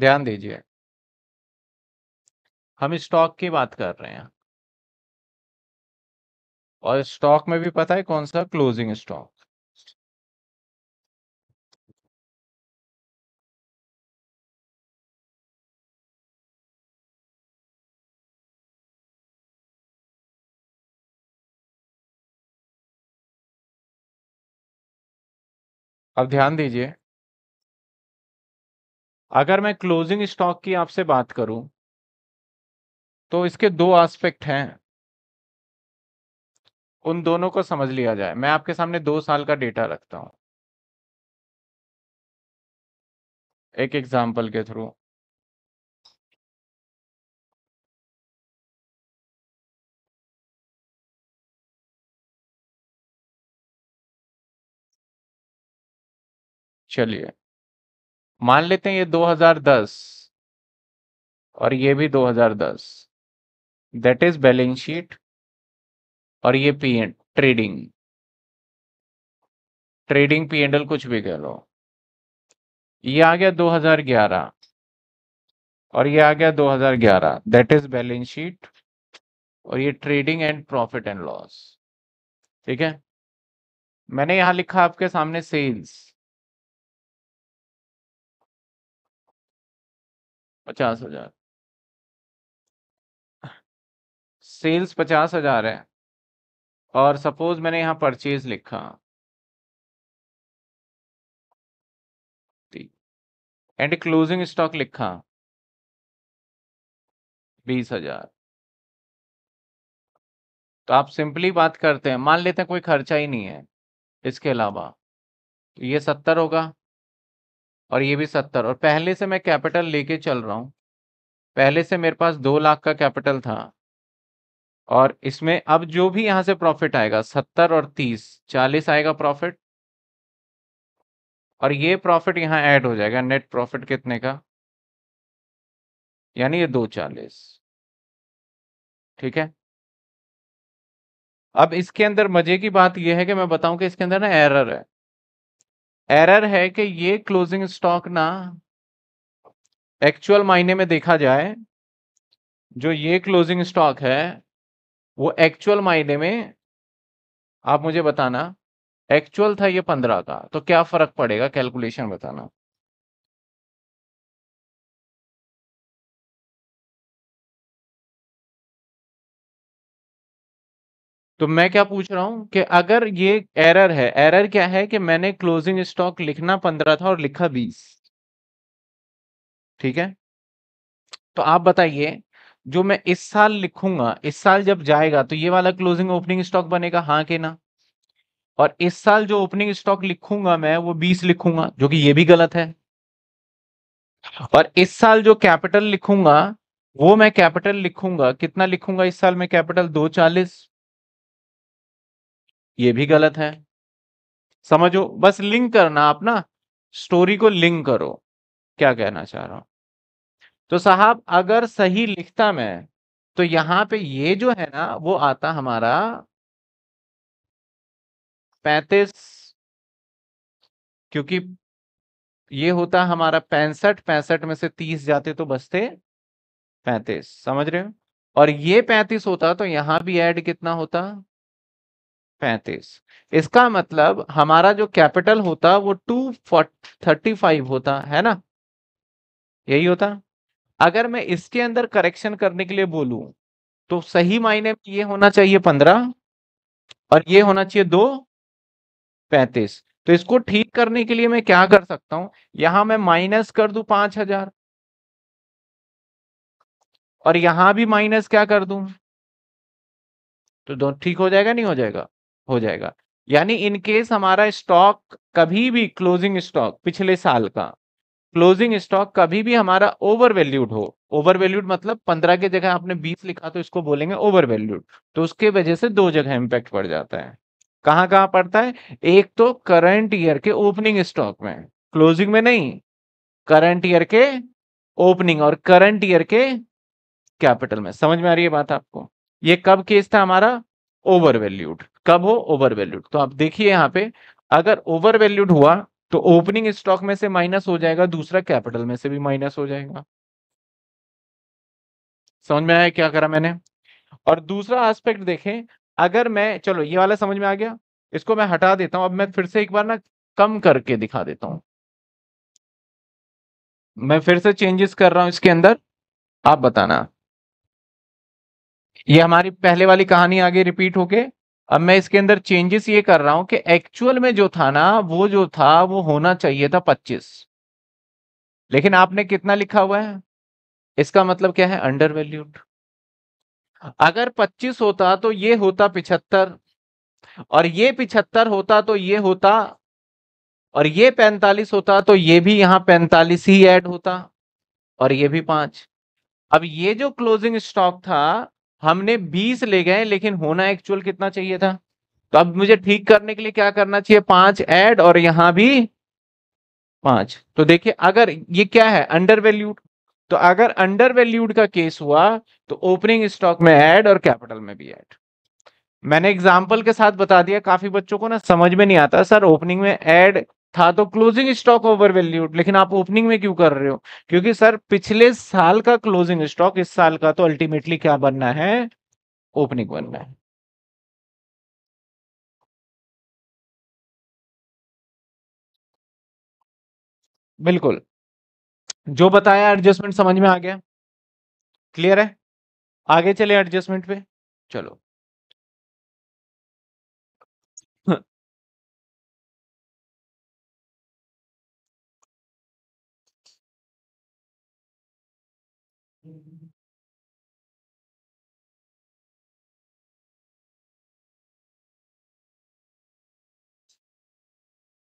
ध्यान दीजिए हम स्टॉक की बात कर रहे हैं और स्टॉक में भी पता है कौन सा क्लोजिंग स्टॉक अब ध्यान दीजिए अगर मैं क्लोजिंग स्टॉक की आपसे बात करूं तो इसके दो एस्पेक्ट हैं उन दोनों को समझ लिया जाए मैं आपके सामने दो साल का डेटा रखता हूं एक एग्जाम्पल के थ्रू चलिए मान लेते हैं ये 2010 और ये भी 2010 दैट इज बैलेंस शीट और ये P trading trading P and L कुछ भी कह लो ये आ गया 2011 और ये आ गया 2011 दैट इज बैलेंस शीट और ये trading and profit and loss ठीक है मैंने यहां लिखा आपके सामने सेल्स पचास हजार सेल्स पचास हजार है और सपोज मैंने यहाँ परचेज लिखा एंड क्लोजिंग स्टॉक लिखा बीस हजार तो आप सिंपली बात करते हैं मान लेते हैं कोई खर्चा ही नहीं है इसके अलावा तो ये सत्तर होगा और ये भी सत्तर और पहले से मैं कैपिटल लेके चल रहा हूँ पहले से मेरे पास दो लाख का कैपिटल था और इसमें अब जो भी यहाँ से प्रॉफिट आएगा सत्तर और तीस चालीस आएगा प्रॉफिट और ये प्रॉफिट यहाँ ऐड हो जाएगा नेट प्रॉफिट कितने का यानी ये दो चालीस ठीक है अब इसके अंदर मजे की बात यह है कि मैं बताऊं कि इसके अंदर ना एरर है एरर है कि ये क्लोजिंग स्टॉक ना एक्चुअल मायने में देखा जाए जो ये क्लोजिंग स्टॉक है वो एक्चुअल मायने में आप मुझे बताना एक्चुअल था ये पंद्रह का तो क्या फर्क पड़ेगा कैलकुलेशन बताना तो मैं क्या पूछ रहा हूं कि अगर ये एरर है एरर क्या है कि मैंने क्लोजिंग स्टॉक लिखना पंद्रह था और लिखा बीस ठीक है तो आप बताइए जो मैं इस साल लिखूंगा इस साल जब जाएगा तो ये वाला क्लोजिंग ओपनिंग स्टॉक बनेगा हाँ के ना और इस साल जो ओपनिंग स्टॉक लिखूंगा मैं वो बीस लिखूंगा जो कि ये भी गलत है और इस साल जो कैपिटल लिखूंगा वो मैं कैपिटल लिखूंगा कितना लिखूंगा इस साल में कैपिटल दो चालीस ये भी गलत है समझो बस लिंक करना आप ना स्टोरी को लिंक करो क्या कहना चाह रहा हूं तो साहब अगर सही लिखता मैं तो यहां पे ये जो है ना वो आता हमारा पैंतीस क्योंकि ये होता हमारा पैंसठ पैंसठ में से तीस जाते तो बचते पैंतीस समझ रहे हो और ये पैंतीस होता तो यहां भी ऐड कितना होता पैंतीस इसका मतलब हमारा जो कैपिटल होता वो टू थर्टी फाइव होता है ना यही होता अगर मैं इसके अंदर करेक्शन करने के लिए बोलूं तो सही मायने में ये होना चाहिए पंद्रह और ये होना चाहिए दो पैंतीस तो इसको ठीक करने के लिए मैं क्या कर सकता हूं यहां मैं माइनस कर दू पांच हजार और यहां भी माइनस क्या कर दू तो दो ठीक हो जाएगा नहीं हो जाएगा हो जाएगा यानी इन केस हमारा स्टॉक कभी भी क्लोजिंग स्टॉक पिछले साल का क्लोजिंग स्टॉक कभी भी हमारा ओवर वैल्यूड हो ओवर वैल्यूड मतलब पंद्रह के जगह आपने बीस लिखा तो इसको बोलेंगे ओवर वैल्यूड तो उसके वजह से दो जगह इम्पैक्ट पड़ जाता है कहाँ कहाँ पड़ता है एक तो करंट ईयर के ओपनिंग स्टॉक में क्लोजिंग में नहीं करंट ईयर के ओपनिंग और करंट ईयर के कैपिटल में समझ में आ रही है बात आपको ये कब केस था हमारा ओवर वैल्यूड कब हो ओवर वैल्यूड तो आप देखिए यहाँ पे अगर ओवर वैल्यूड हुआ तो ओपनिंग स्टॉक में से माइनस हो जाएगा दूसरा कैपिटल में से भी माइनस हो जाएगा समझ में आया क्या करा मैंने और दूसरा एस्पेक्ट देखें अगर मैं चलो ये वाला समझ में आ गया इसको मैं हटा देता हूं अब मैं फिर से एक बार ना कम करके दिखा देता हूं मैं फिर से चेंजेस कर रहा हूं इसके अंदर आप बताना ये हमारी पहले वाली कहानी आगे रिपीट होके अब मैं इसके अंदर चेंजेस ये कर रहा हूं कि एक्चुअल में जो था ना वो जो था वो होना चाहिए था पच्चीस लेकिन आपने कितना लिखा हुआ है इसका मतलब क्या है अंडर वैल्यूड अगर पच्चीस होता तो ये होता पिछहत्तर और ये पिछहत्तर होता तो ये होता और ये पैंतालीस होता तो ये भी यहाँ पैंतालीस ही ऐड होता और ये भी पांच अब ये जो क्लोजिंग स्टॉक था हमने 20 ले गए लेकिन होना एक्चुअल कितना चाहिए था तो अब मुझे ठीक करने के लिए क्या करना चाहिए पांच ऐड और यहां भी पांच तो देखिए अगर ये क्या है अंडर वैल्यूड तो अगर अंडर वैल्यूड का केस हुआ तो ओपनिंग स्टॉक में ऐड और कैपिटल में भी ऐड मैंने एग्जाम्पल के साथ बता दिया काफी बच्चों को ना समझ में नहीं आता सर ओपनिंग में ऐड था तो क्लोजिंग स्टॉक ओवर वैल्यूड लेकिन आप ओपनिंग में क्यों कर रहे हो क्योंकि सर पिछले साल का क्लोजिंग स्टॉक इस साल का तो अल्टीमेटली क्या बनना है ओपनिंग बनना है बिल्कुल जो बताया एडजस्टमेंट समझ में आ गया क्लियर है आगे चले एडजस्टमेंट पे चलो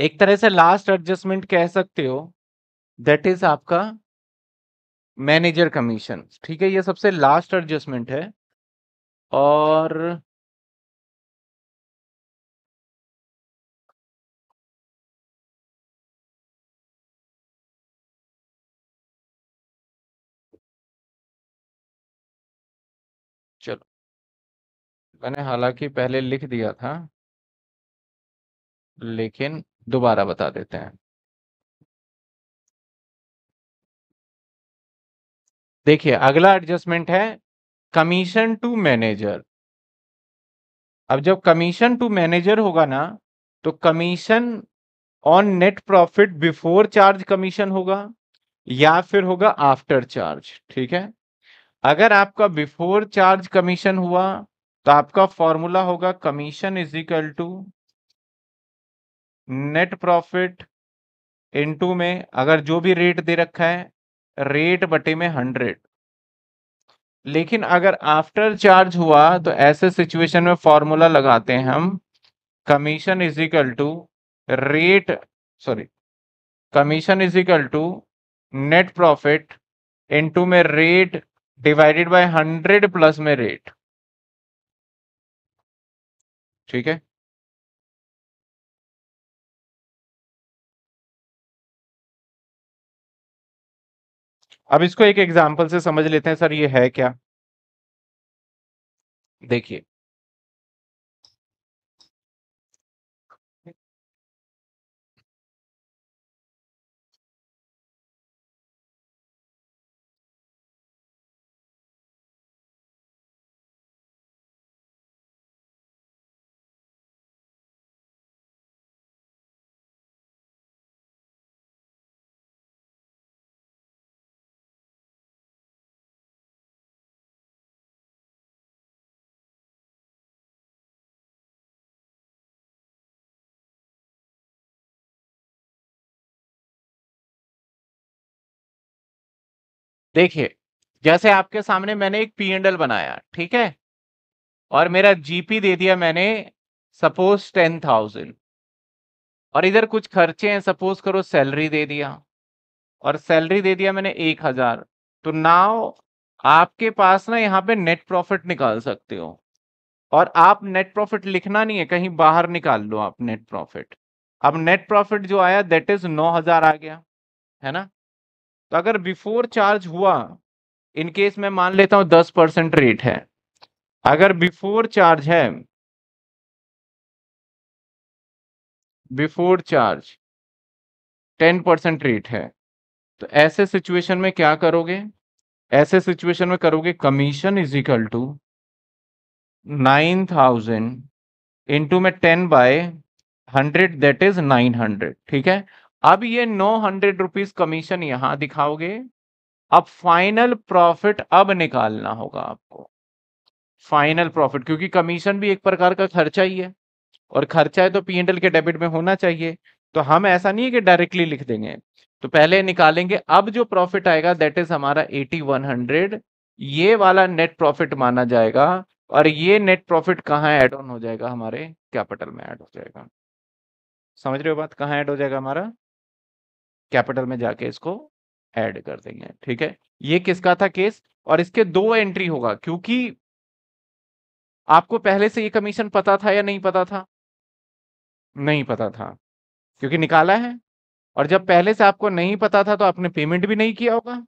एक तरह से लास्ट एडजस्टमेंट कह सकते हो दैट इज आपका मैनेजर कमीशन ठीक है ये सबसे लास्ट एडजस्टमेंट है और चलो मैंने हालांकि पहले लिख दिया था लेकिन दोबारा बता देते हैं देखिए अगला एडजस्टमेंट है कमीशन टू मैनेजर अब जब कमीशन टू मैनेजर होगा ना तो commission on net profit before charge commission होगा या फिर होगा आफ्टर चार्ज ठीक है अगर आपका बिफोर चार्ज कमीशन हुआ तो आपका फॉर्मूला होगा commission is equal to net profit into में अगर जो भी रेट दे रखा है रेट बटे में हंड्रेड लेकिन अगर आफ्टर चार्ज हुआ तो ऐसे सिचुएशन में फॉर्मूला लगाते हैं हम commission is equal to rate sorry commission is equal to net profit into में rate divided by hundred plus में रेट ठीक है अब इसको एक एग्जाम्पल से समझ लेते हैं सर ये है क्या देखिए देखिए जैसे आपके सामने मैंने एक पी एंड एल बनाया ठीक है और मेरा जीपी दे दिया मैंने सपोज टेन थाउजेंड और इधर कुछ खर्चे हैं सपोज करो सैलरी दे दिया और सैलरी दे दिया मैंने एक हजार तो नाव आपके पास ना यहाँ पे नेट प्रॉफिट निकाल सकते हो और आप नेट प्रॉफिट लिखना नहीं है कहीं बाहर निकाल लो आप नेट प्रॉफिट अब नेट प्रॉफिट जो आया दैट इज नौ हजार आ गया है ना तो अगर बिफोर चार्ज हुआ इन केस मैं मान लेता हूं दस परसेंट रेट है अगर बिफोर चार्ज है before charge ten percent rate है तो ऐसे सिचुएशन में क्या करोगे ऐसे सिचुएशन में करोगे commission is equal to nine thousand into में ten by hundred that is nine hundred ठीक है अब ये नौ हंड्रेड रुपीज कमीशन यहां दिखाओगे अब फाइनल प्रॉफिट अब निकालना होगा आपको फाइनल प्रॉफिट क्योंकि कमीशन भी एक प्रकार का खर्चा ही है और खर्चा है तो पी के डेबिट में होना चाहिए तो हम ऐसा नहीं है कि डायरेक्टली लिख देंगे तो पहले निकालेंगे अब जो प्रॉफिट आएगा दैट इज हमारा एटी वन हंड्रेड ये वाला नेट प्रॉफिट माना जाएगा और ये नेट प्रॉफिट कहाँ ऐड ऑन हो जाएगा हमारे कैपिटल में ऐड हो जाएगा समझ रहे हो बात कहाँ ऐड हो जाएगा हमारा कैपिटल में जाके इसको ऐड कर देंगे ठीक है ये किसका था केस और इसके दो एंट्री होगा क्योंकि आपको पहले से ये कमीशन पता था या नहीं पता था नहीं पता था क्योंकि निकाला है और जब पहले से आपको नहीं पता था तो आपने पेमेंट भी नहीं किया होगा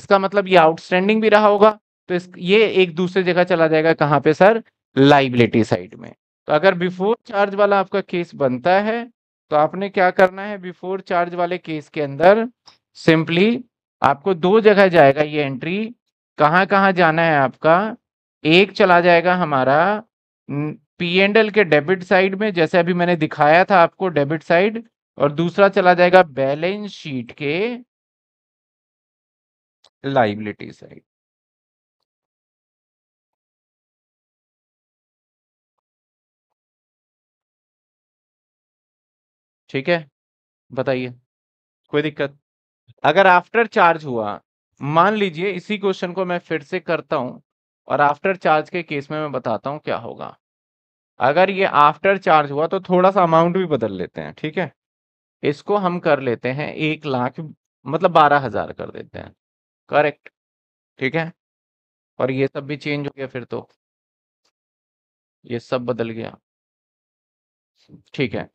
इसका मतलब ये आउटस्टैंडिंग भी रहा होगा तो इस ये एक दूसरे जगह चला जाएगा कहाँ पे सर लाइबिलिटी साइड में तो अगर बिफोर चार्ज वाला आपका केस बनता है तो आपने क्या करना है बिफोर चार्ज वाले केस के अंदर सिंपली आपको दो जगह जाएगा ये एंट्री कहाँ कहाँ जाना है आपका एक चला जाएगा हमारा पी एंड एल के डेबिट साइड में जैसे अभी मैंने दिखाया था आपको डेबिट साइड और दूसरा चला जाएगा बैलेंस शीट के लाइबिलिटी साइड ठीक है बताइए कोई दिक्कत अगर आफ्टर चार्ज हुआ मान लीजिए इसी क्वेश्चन को मैं फिर से करता हूं और आफ्टर चार्ज के केस में मैं बताता हूं क्या होगा अगर ये आफ्टर चार्ज हुआ तो थोड़ा सा अमाउंट भी बदल लेते हैं ठीक है इसको हम कर लेते हैं एक लाख मतलब बारह हजार कर देते हैं करेक्ट ठीक है और ये सब भी चेंज हो गया फिर तो ये सब बदल गया ठीक है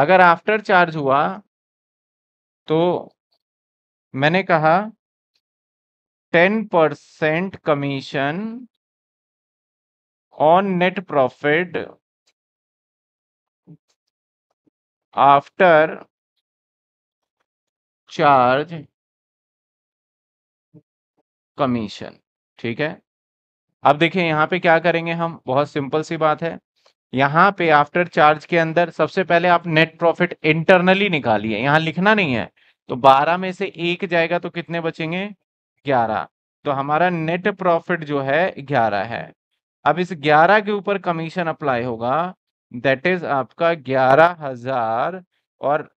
अगर आफ्टर चार्ज हुआ तो मैंने कहा ten percent commission on net profit after charge commission ठीक है अब देखिए यहां पे क्या करेंगे हम बहुत सिंपल सी बात है यहाँ पे आफ्टर चार्ज के अंदर सबसे पहले आप नेट प्रॉफिट इंटरनली निकालिए यहाँ लिखना नहीं है तो बारह में से एक जाएगा तो कितने बचेंगे ग्यारह तो हमारा नेट प्रॉफिट जो है ग्यारह है अब इस ग्यारह के ऊपर कमीशन अप्लाई होगा दैट इज आपका ग्यारह हजार और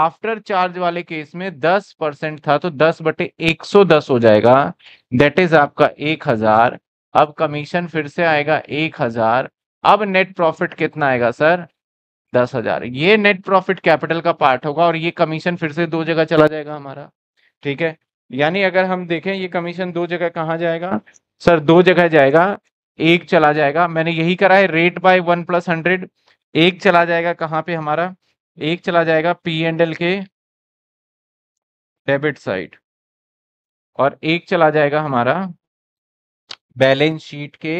आफ्टर चार्ज वाले केस में दस परसेंट था तो दस बटे एक सौ दस हो जाएगा दैट इज आपका एक हजार अब कमीशन फिर से आएगा एक हजार अब नेट प्रॉफिट कितना आएगा सर दस हजार ये नेट प्रॉफिट कैपिटल का पार्ट होगा और ये कमीशन फिर से दो जगह चला जाएगा हमारा ठीक है यानी अगर हम देखें ये कमीशन दो जगह कहाँ जाएगा सर दो जगह जाएगा एक चला जाएगा मैंने यही करा है rate by one plus hundred एक चला जाएगा कहाँ पे हमारा एक चला जाएगा पी एंड एल के डेबिट साइड और एक चला जाएगा हमारा बैलेंस शीट के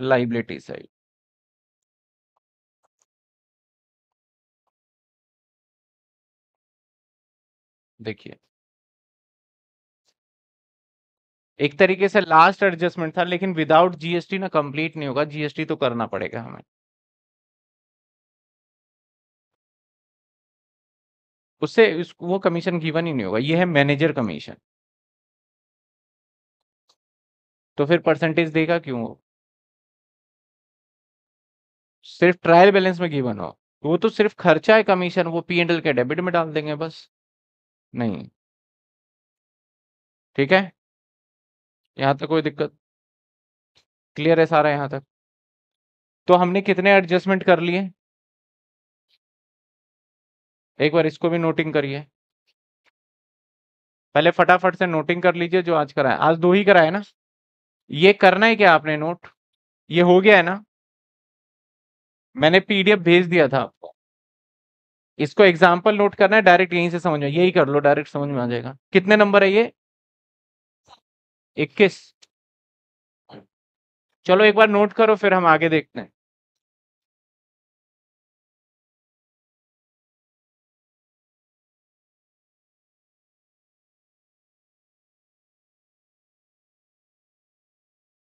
liability side. देखिए एक तरीके से लास्ट एडजस्टमेंट था लेकिन विदाउट जीएसटी ना कंप्लीट नहीं होगा जीएसटी तो करना पड़ेगा हमें उससे वो कमीशन गिवन ही नहीं होगा ये है मैनेजर कमीशन तो फिर परसेंटेज देगा क्यों वो सिर्फ ट्रायल बैलेंस में गिवन हो तो वो तो सिर्फ खर्चा है कमीशन वो पी एंड एल के डेबिट में डाल देंगे बस नहीं ठीक है यहाँ तक कोई दिक्कत क्लियर है सारा यहाँ तक तो हमने कितने एडजस्टमेंट कर लिए एक बार इसको भी नोटिंग करिए पहले फटाफट से नोटिंग कर लीजिए जो आज कराए आज दो ही कराए ना ये करना है क्या आपने नोट ये हो गया है ना मैंने पीडीएफ भेज दिया था आपको इसको एग्जाम्पल नोट करना है डायरेक्ट यहीं से समझ में यही कर लो डायरेक्ट समझ में आ जाएगा कितने नंबर है ये इक्कीस चलो एक बार नोट करो फिर हम आगे देखते हैं